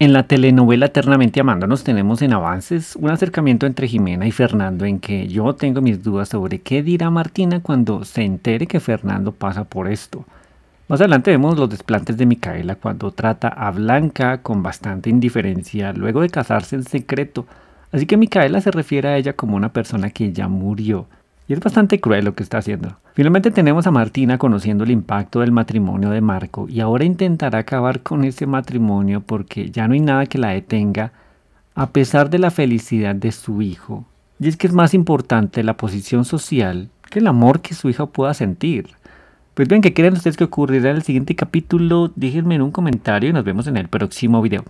En la telenovela Eternamente Amándonos tenemos en avances un acercamiento entre Jimena y Fernando en que yo tengo mis dudas sobre qué dirá Martina cuando se entere que Fernando pasa por esto. Más adelante vemos los desplantes de Micaela cuando trata a Blanca con bastante indiferencia luego de casarse en secreto, así que Micaela se refiere a ella como una persona que ya murió. Y es bastante cruel lo que está haciendo. Finalmente tenemos a Martina conociendo el impacto del matrimonio de Marco y ahora intentará acabar con ese matrimonio porque ya no hay nada que la detenga a pesar de la felicidad de su hijo. Y es que es más importante la posición social que el amor que su hija pueda sentir. Pues bien, ¿qué creen ustedes que ocurrirá en el siguiente capítulo? Díganme en un comentario y nos vemos en el próximo video.